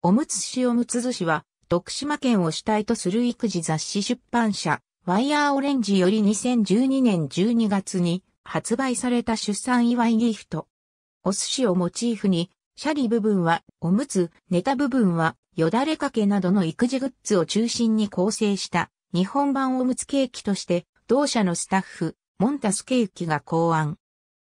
おむつしおむつ寿司は、徳島県を主体とする育児雑誌出版社、ワイヤーオレンジより2012年12月に発売された出産祝いギフト。お寿司をモチーフに、シャリ部分はおむつ、ネタ部分はよだれかけなどの育児グッズを中心に構成した日本版おむつケーキとして、同社のスタッフ、モンタスケーキが考案。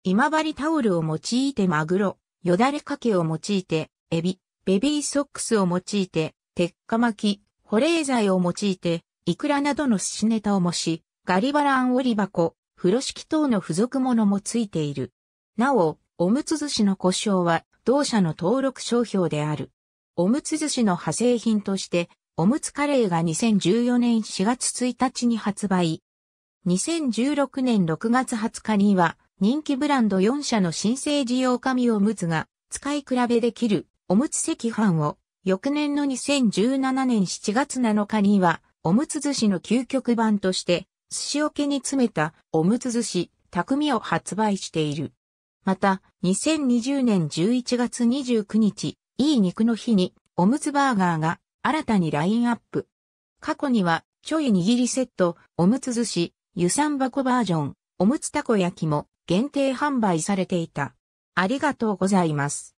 今治タオルを用いてマグロ、よだれかけを用いて、エビ、ベビーソックスを用いて、鉄火巻き、保冷剤を用いて、イクラなどの寿司ネタを模し、ガリバラン折り箱、風呂敷等の付属物もついている。なお、おむつ寿司の故障は、同社の登録商標である。おむつ寿司の派生品として、おむつカレーが2014年4月1日に発売。2016年6月20日には、人気ブランド4社の新生事業紙おむつが使い比べできるおむつ赤飯を、翌年の2017年7月7日には、おむつ寿司の究極版として、寿司桶に詰めたおむつ寿司、匠を発売している。また、2020年11月29日、いい肉の日に、おむつバーガーが新たにラインアップ。過去には、ちょい握りセット、おむつ寿司、湯三箱バージョン、おむつたこ焼きも限定販売されていた。ありがとうございます。